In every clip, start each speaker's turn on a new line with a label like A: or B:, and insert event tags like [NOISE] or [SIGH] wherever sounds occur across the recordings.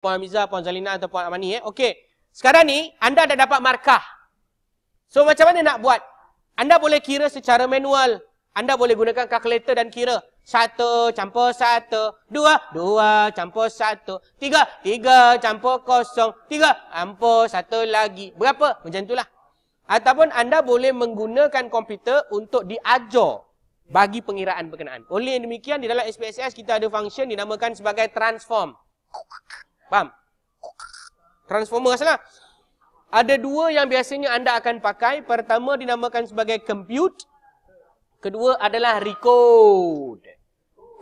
A: Puan Hamizah, Puan Zalina atau Puan Amani. Eh? Okey. Sekarang ni, anda dah dapat markah. So, macam mana nak buat? Anda boleh kira secara manual. Anda boleh gunakan kalkulator dan kira. Satu campur satu. Dua. Dua campur satu. Tiga. Tiga campur kosong. Tiga. Ampun satu lagi. Berapa? Macam itulah. Ataupun anda boleh menggunakan komputer untuk diajar bagi pengiraan berkenaan. Oleh demikian, di dalam SPSS kita ada function dinamakan sebagai Transform. Faham? Transformer salah. Ada dua yang biasanya anda akan pakai. Pertama dinamakan sebagai compute. Kedua adalah recode.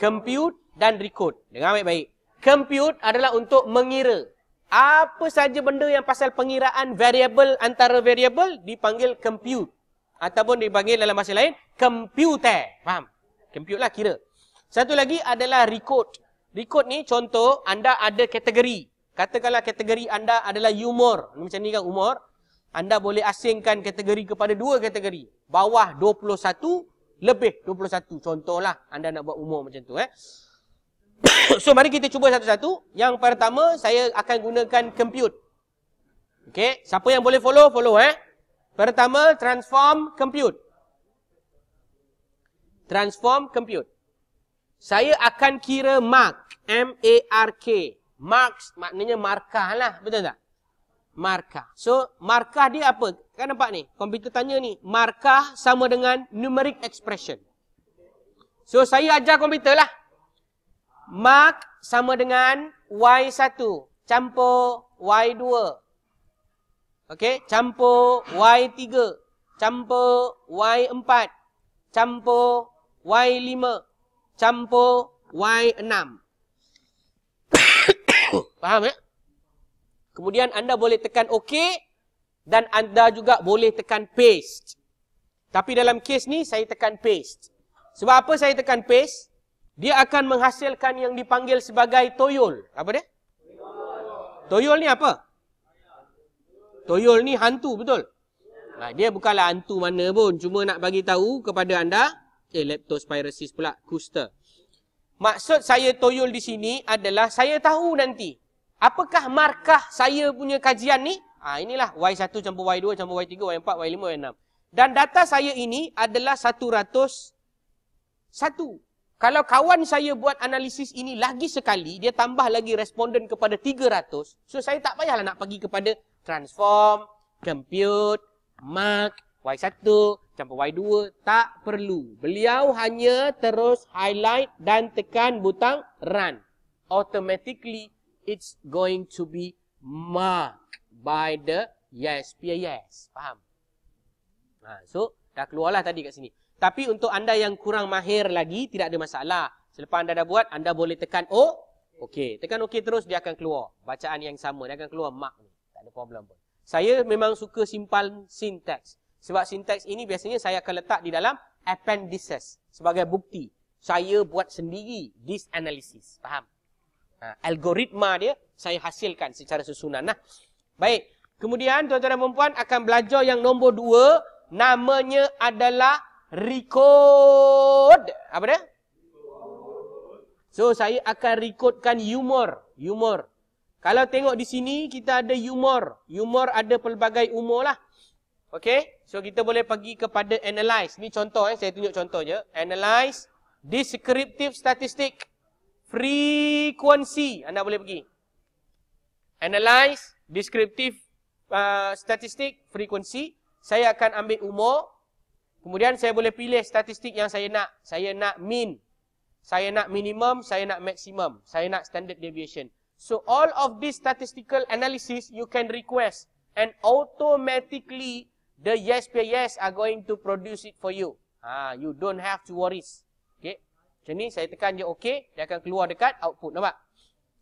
A: Compute dan recode. Dengar baik-baik. Compute adalah untuk mengira. Apa saja benda yang pasal pengiraan variable antara variable dipanggil compute. Ataupun dipanggil dalam bahasa lain, computer. Faham? Compute lah kira. Satu lagi adalah recode. Berikut ni contoh anda ada kategori. Katakanlah kategori anda adalah humor. Macam ni kan humor. Anda boleh asingkan kategori kepada dua kategori. Bawah 21, lebih 21. Contohlah anda nak buat umur macam tu. Eh. [COUGHS] so, mari kita cuba satu-satu. Yang pertama, saya akan gunakan compute. Okay. Siapa yang boleh follow, follow. eh. Pertama, transform compute. Transform compute saya akan kira mark, M-A-R-K. Marks maknanya markah lah, betul tak? Markah. So, markah dia apa? Kan nampak ni? Komputer tanya ni. Markah sama dengan numeric expression. So, saya ajar komputer lah. Mark sama dengan Y1 campur Y2. Okay? Campur Y3. Campur Y4. Campur Y5 campur Y6. [COUGHS] Faham ya? Kemudian anda boleh tekan OK dan anda juga boleh tekan paste. Tapi dalam kes ni saya tekan paste. Sebab apa saya tekan paste? Dia akan menghasilkan yang dipanggil sebagai toyol. Apa dia? Toyol ni apa? Toyol ni hantu betul. Dia bukanlah hantu mana pun. Cuma nak bagi tahu kepada anda eh, leptospirosis pula, kusta. Maksud saya toyol di sini adalah saya tahu nanti apakah markah saya punya kajian ni? Ha, inilah Y1 campur Y2 campur Y3, Y4, Y5, Y6. Dan data saya ini adalah 101. Kalau kawan saya buat analisis ini lagi sekali, dia tambah lagi responden kepada 300. So saya tak payahlah nak pergi kepada transform, compute, mark, Y1 campur Y2 tak perlu. Beliau hanya terus highlight dan tekan butang run. Automatically it's going to be marked by the yes PAS. Faham? Ha, so dah keluarlah tadi kat sini. Tapi untuk anda yang kurang mahir lagi tidak ada masalah. Selepas anda dah buat anda boleh tekan O. Okey, tekan okey terus dia akan keluar. Bacaan yang sama dia akan keluar mark ni. Tak ada problem pun. Saya memang suka simpan sintaks. Sebab sintaks ini biasanya saya akan letak di dalam appendices sebagai bukti. Saya buat sendiri this analysis. Faham? Ha, algoritma dia saya hasilkan secara susunan. Nah. Baik. Kemudian tuan-tuan dan perempuan akan belajar yang nombor dua. Namanya adalah record. Apa dia? So saya akan recordkan humor. Humor. Kalau tengok di sini kita ada humor. Humor ada pelbagai umur lah. Okay. So, kita boleh pergi kepada analyze. Ni contoh eh. Saya tunjuk contoh je. Analyze descriptive statistic frequency. Anda boleh pergi. Analyze descriptive uh, statistic frequency. Saya akan ambil umur. Kemudian saya boleh pilih statistik yang saya nak. Saya nak mean. Saya nak minimum. Saya nak maximum. Saya nak standard deviation. So, all of this statistical analysis you can request. And automatically the yes peer yes are going to produce it for you. Ha, you don't have to worries. Okay. Macam ni saya tekan je okay. Dia akan keluar dekat output. Nampak?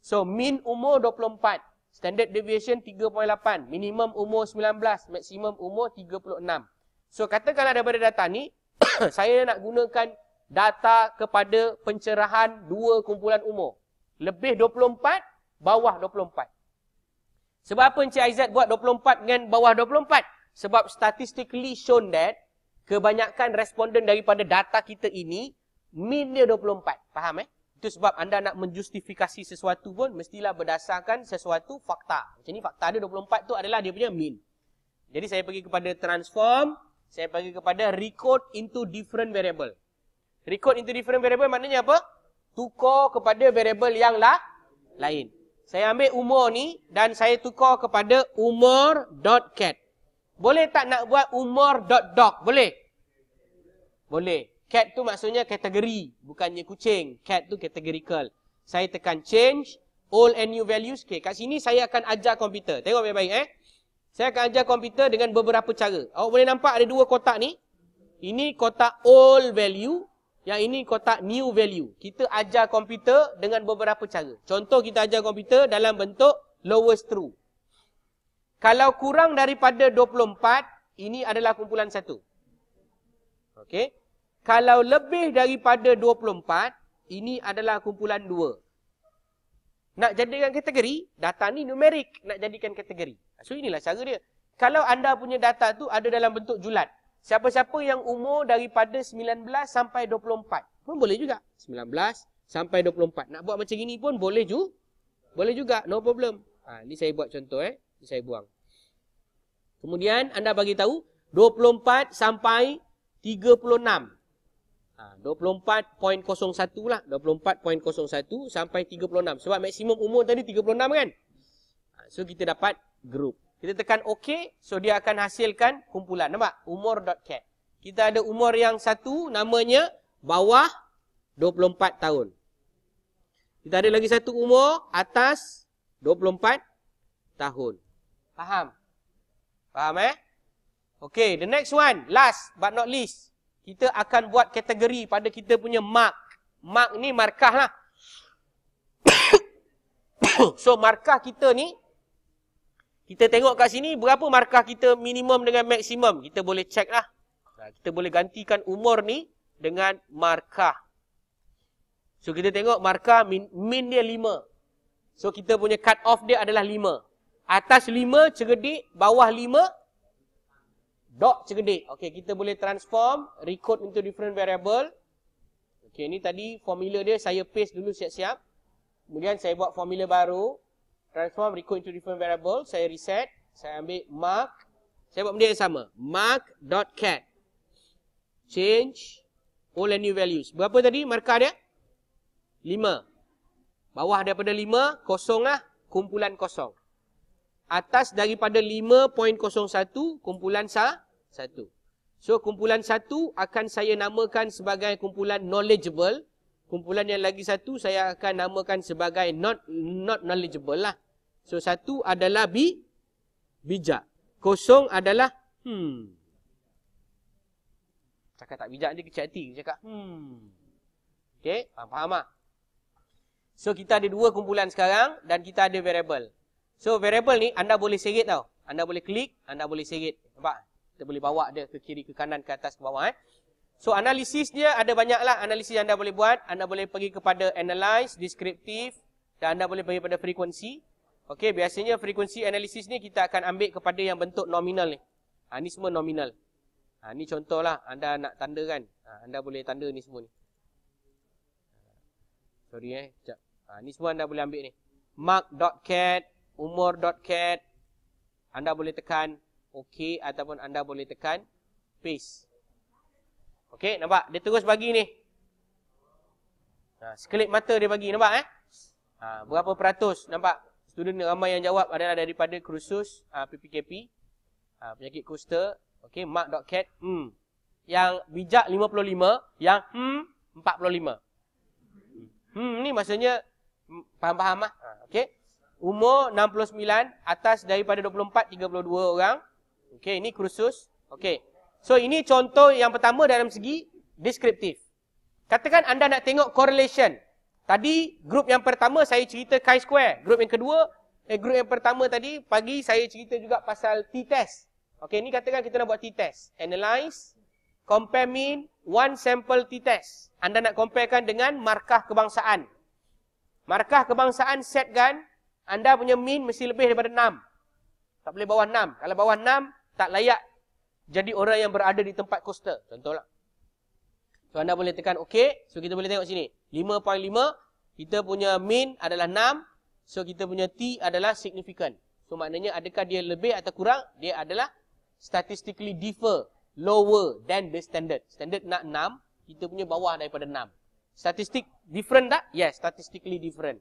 A: So mean umur 24. Standard deviation 3.8. Minimum umur 19. Maximum umur 36. So katakanlah daripada data ni. [COUGHS] saya nak gunakan data kepada pencerahan dua kumpulan umur. Lebih 24, bawah 24. Sebab apa Encik Aizat buat 24 dengan bawah 24? Sebab statistically shown that kebanyakan responden daripada data kita ini mean dia 24. Faham eh? Itu sebab anda nak menjustifikasi sesuatu pun mestilah berdasarkan sesuatu fakta. Macam ni fakta dia 24 tu adalah dia punya mean. Jadi saya pergi kepada transform. Saya pergi kepada record into different variable. Record into different variable maknanya apa? Tukar kepada variable yang lah lain. Saya ambil umur ni dan saya tukar kepada umur.cat. Boleh tak nak buat umur dot dog? Boleh? Boleh. Cat tu maksudnya kategori. Bukannya kucing. Cat tu categorical. Saya tekan change. Old and new values. Okay, kat sini saya akan ajar komputer. Tengok baik-baik eh. Saya akan ajar komputer dengan beberapa cara. Awak boleh nampak ada dua kotak ni. Ini kotak old value. Yang ini kotak new value. Kita ajar komputer dengan beberapa cara. Contoh kita ajar komputer dalam bentuk lowest true. Kalau kurang daripada 24, ini adalah kumpulan satu. Okey. Kalau lebih daripada 24, ini adalah kumpulan dua. Nak jadikan kategori, data ni numerik nak jadikan kategori. So inilah cara dia. Kalau anda punya data tu ada dalam bentuk julat. Siapa-siapa yang umur daripada 19 sampai 24 pun boleh juga. 19 sampai 24. Nak buat macam ini pun boleh juga. Boleh juga. No problem. Ha, ini saya buat contoh eh saya buang. Kemudian anda bagi tahu 24 sampai 36. 24.01 ha, lah. 24.01 sampai 36. Sebab maksimum umur tadi 36 kan? Ha, so kita dapat group. Kita tekan OK. So dia akan hasilkan kumpulan. Nampak? Umur.cat. Kita ada umur yang satu namanya bawah 24 tahun. Kita ada lagi satu umur atas 24 tahun. Faham? Faham eh? Okay, the next one. Last but not least. Kita akan buat kategori pada kita punya mark. Mark ni markah lah. [COUGHS] so, markah kita ni. Kita tengok kat sini berapa markah kita minimum dengan maksimum. Kita boleh check lah. Kita boleh gantikan umur ni dengan markah. So, kita tengok markah min, min dia lima. So, kita punya cut off dia adalah lima. Atas lima cergedik, bawah lima dot cergedik. Okey, kita boleh transform record into different variable. Okey, ni tadi formula dia saya paste dulu siap-siap. Kemudian saya buat formula baru. Transform record into different variable. Saya reset. Saya ambil mark. Saya buat benda yang sama. cat, Change old and new values. Berapa tadi markah dia? 5. Bawah daripada lima kosong lah. Kumpulan kosong atas daripada 5.01 kumpulan sa 1. So kumpulan 1 akan saya namakan sebagai kumpulan knowledgeable. Kumpulan yang lagi satu saya akan namakan sebagai not not knowledgeable lah. So satu adalah bi bijak. Kosong adalah hmm. Cakap tak bijak ni kecil hati. Cakap hmm. Okay, faham, faham tak? So kita ada dua kumpulan sekarang dan kita ada variable. So variable ni anda boleh segit tau. Anda boleh klik, anda boleh segit. Nampak? Kita boleh bawa dia ke kiri, ke kanan, ke atas, ke bawah. Eh? So analisis dia ada banyak lah. Analisis anda boleh buat. Anda boleh pergi kepada analyze, descriptive. Dan anda boleh pergi kepada frekuensi. Okay, biasanya frekuensi analisis ni kita akan ambil kepada yang bentuk nominal ni. Ha, ni semua nominal. Ha, ni contohlah anda nak tanda kan. Ha, anda boleh tanda ni semua ni. Sorry eh, sekejap. Ha, ni semua anda boleh ambil ni. Mark.cat umur.cat anda boleh tekan ok ataupun anda boleh tekan paste ok nampak dia terus bagi ni ha, sekelip mata dia bagi nampak eh ha, berapa peratus nampak student ramai yang jawab adalah daripada kursus ha, PPKP ha, penyakit kusta ok mark.cat hmm. yang bijak 55 yang hmm 45 hmm ni maksudnya hmm, faham-faham lah ha, ok Umur 69 atas daripada 24, 32 orang. Okey, ini kursus. Okey. So, ini contoh yang pertama dalam segi deskriptif. Katakan anda nak tengok correlation. Tadi, grup yang pertama saya cerita chi-square. Grup yang kedua, eh, grup yang pertama tadi, pagi saya cerita juga pasal t-test. Okey, ini katakan kita nak buat t-test. Analyze, compare mean, one sample t-test. Anda nak comparekan dengan markah kebangsaan. Markah kebangsaan set gun, kan? Anda punya min mesti lebih daripada enam. Tak boleh bawah enam. Kalau bawah enam, tak layak jadi orang yang berada di tempat kosta. Contohlah. So, anda boleh tekan OK. So, kita boleh tengok sini. 5.5. Kita punya min adalah enam. So, kita punya T adalah signifikan. So, maknanya adakah dia lebih atau kurang? Dia adalah statistically differ. Lower than the standard. Standard nak enam Kita punya bawah daripada enam. Statistik different tak? Yes, statistically different.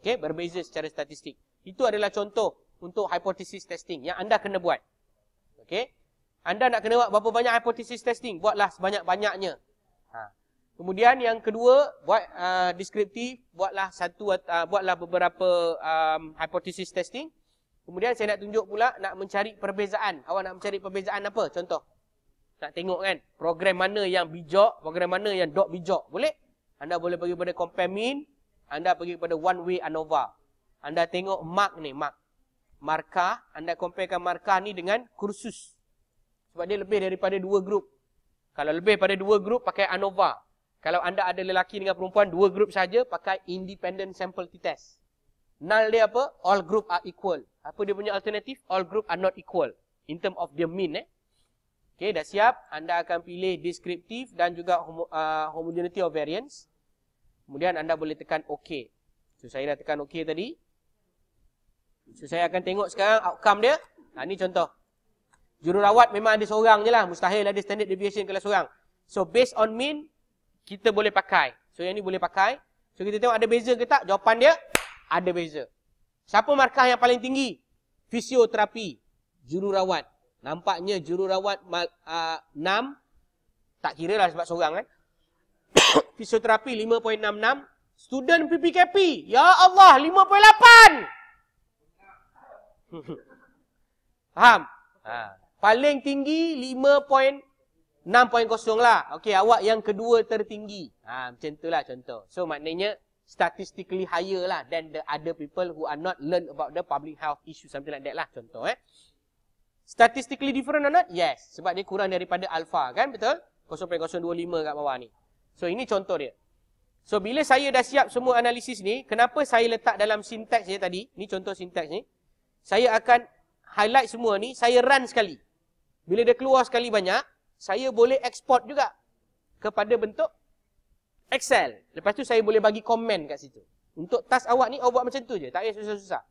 A: Okey, berbeza secara statistik. Itu adalah contoh untuk hipotesis testing yang anda kena buat. Okey. Anda nak kena buat berapa banyak hipotesis testing? Buatlah sebanyak-banyaknya. Ha. Kemudian yang kedua, buat uh, deskriptif, buatlah satu uh, buatlah beberapa um, hypothesis testing. Kemudian saya nak tunjuk pula nak mencari perbezaan. Awak nak mencari perbezaan apa? Contoh. Nak tengok kan program mana yang bijak, program mana yang dok bijak. Boleh? Anda boleh bagi pada compare mean anda pergi kepada One Way ANOVA. Anda tengok mark ni, mark. Markah, anda comparekan markah ni dengan kursus. Sebab dia lebih daripada dua grup. Kalau lebih daripada dua grup, pakai ANOVA. Kalau anda ada lelaki dengan perempuan, dua grup saja pakai independent sample t-test. Null dia apa? All group are equal. Apa dia punya alternatif? All group are not equal. In term of the mean eh. Okay, dah siap. Anda akan pilih descriptive dan juga homo, uh, homogeneity of variance. Kemudian anda boleh tekan OK. So, saya dah tekan OK tadi. So, saya akan tengok sekarang outcome dia. Ha, ni contoh. Jururawat memang ada seorang je lah. Mustahil ada standard deviation kelas seorang. So, based on mean, kita boleh pakai. So, yang ni boleh pakai. So, kita tengok ada beza ke tak? Jawapan dia, ada beza. Siapa markah yang paling tinggi? Fisioterapi. Jururawat. Nampaknya jururawat uh, ah, 6. Tak kira lah sebab seorang kan. Eh? [COUGHS] fisioterapi 5.66, student PPKP, ya Allah 5.8. [LAUGHS] Faham? Ha. Paling tinggi 5.6.0 lah. Okey, awak yang kedua tertinggi. Ha, macam lah contoh. So, maknanya statistically higher lah than the other people who are not learn about the public health issue. Something like that lah contoh eh. Statistically different or not? Yes. Sebab dia kurang daripada alpha kan? Betul? 0.025 kat bawah ni. So ini contoh dia. So bila saya dah siap semua analisis ni, kenapa saya letak dalam sintaks dia tadi? Ni contoh sintaks ni. Saya akan highlight semua ni, saya run sekali. Bila dia keluar sekali banyak, saya boleh export juga kepada bentuk Excel. Lepas tu saya boleh bagi komen kat situ. Untuk task awak ni, awak buat macam tu je. Tak payah susah-susah.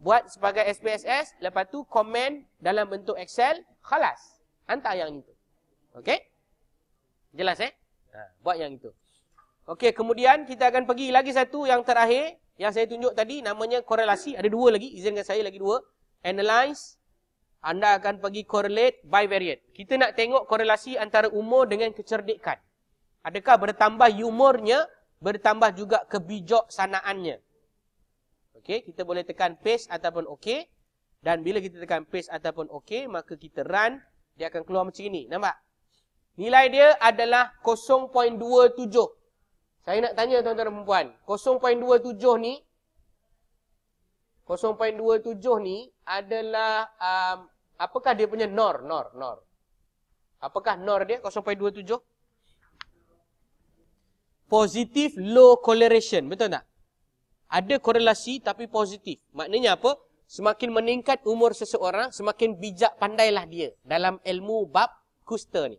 A: Buat sebagai SPSS, lepas tu komen dalam bentuk Excel, khalas. Hantar yang itu. Okay? Jelas eh? Ha, buat yang itu. Okey, kemudian kita akan pergi lagi satu yang terakhir yang saya tunjuk tadi namanya korelasi. Ada dua lagi, izinkan saya lagi dua. Analyze. Anda akan pergi correlate bivariate. Kita nak tengok korelasi antara umur dengan kecerdikan. Adakah bertambah umurnya, bertambah juga kebijaksanaannya? Okey, kita boleh tekan paste ataupun OK Dan bila kita tekan paste ataupun OK maka kita run, dia akan keluar macam ini. Nampak? Nilai dia adalah 0.27. Saya nak tanya tuan-tuan dan perempuan. 0.27 ni. 0.27 ni adalah. Um, apakah dia punya nor? Nor, nor. Apakah nor dia 0.27? Positif low correlation. Betul tak? Ada korelasi tapi positif. Maknanya apa? Semakin meningkat umur seseorang, semakin bijak pandailah dia dalam ilmu bab kusta ni.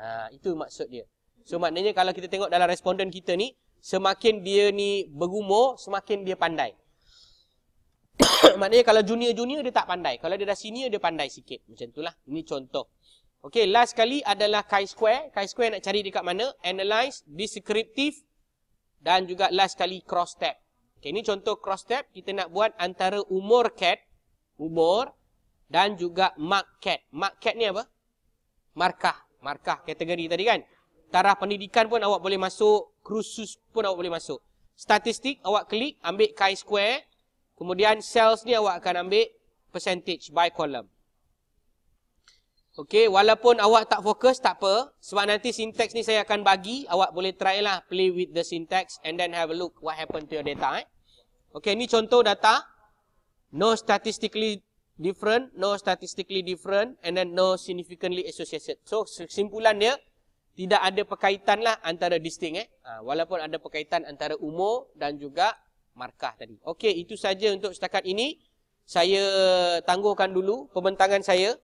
A: Ha, itu maksud dia. So maknanya kalau kita tengok dalam responden kita ni, semakin dia ni berumur, semakin dia pandai. [COUGHS] maknanya kalau junior-junior dia tak pandai. Kalau dia dah senior dia pandai sikit. Macam itulah. Ini contoh. Okay, last kali adalah chi-square. Chi-square nak cari dekat mana? Analyze, descriptive dan juga last kali cross-tab. Okay, ini contoh cross-tab. Kita nak buat antara umur cat, umur dan juga mark cat. Mark cat ni apa? Markah markah kategori tadi kan. Taraf pendidikan pun awak boleh masuk, kursus pun awak boleh masuk. Statistik awak klik ambil chi square, kemudian sales ni awak akan ambil percentage by column. Okey, walaupun awak tak fokus tak apa, sebab nanti syntax ni saya akan bagi, awak boleh try lah play with the syntax and then have a look what happen to your data eh. Okey, ni contoh data no statistically different, no statistically different and then no significantly associated. So kesimpulan dia tidak ada perkaitan lah antara distinct eh. Ha, walaupun ada perkaitan antara umur dan juga markah tadi. Okey, itu saja untuk setakat ini. Saya tangguhkan dulu pembentangan saya.